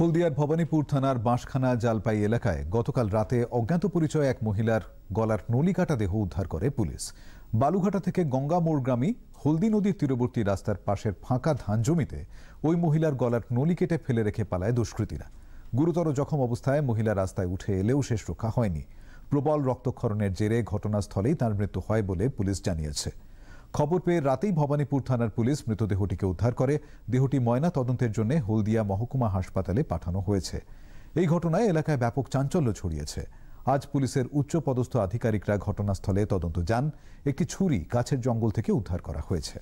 হলদিয়ার ভবানীপুর থানার বাঁশখানা জালপাই এলাকায় গতকাল রাতে অজ্ঞাত পরিচয় এক মহিলার গলার নলি কাটা দেহ উদ্ধার করে পুলিশ বালুঘাটা থেকে গঙ্গা মোড়গ্রামী হলদি নদীর তীরবর্তী রাস্তার পাশের ফাঁকা ধান জমিতে ওই মহিলার গলার নলি কেটে ফেলে রেখে পালায় দুষ্কৃতীরা গুরুতর জখম অবস্থায় মহিলা রাস্তায় উঠে এলেও শেষ রক্ষা হয়নি প্রবল রক্তক্ষরণের জেরে ঘটনাস্থলেই তার মৃত্যু হয় বলে পুলিশ জানিয়েছে খবর পেয়ে রাতেই ভবানীপুর থানার পুলিশ মৃতদেহটিকে উদ্ধার করে দেহটি ময়না তদন্তের জন্য হলদিয়া মহকুমা হাসপাতালে পাঠানো হয়েছে এই ঘটনায় এলাকায় ব্যাপক চাঞ্চল্য ছড়িয়েছে আজ পুলিশের উচ্চ পদস্থ আধিকারিকরা ঘটনাস্থলে তদন্ত যান একটি ছুরি গাছের জঙ্গল থেকে উদ্ধার করা হয়েছে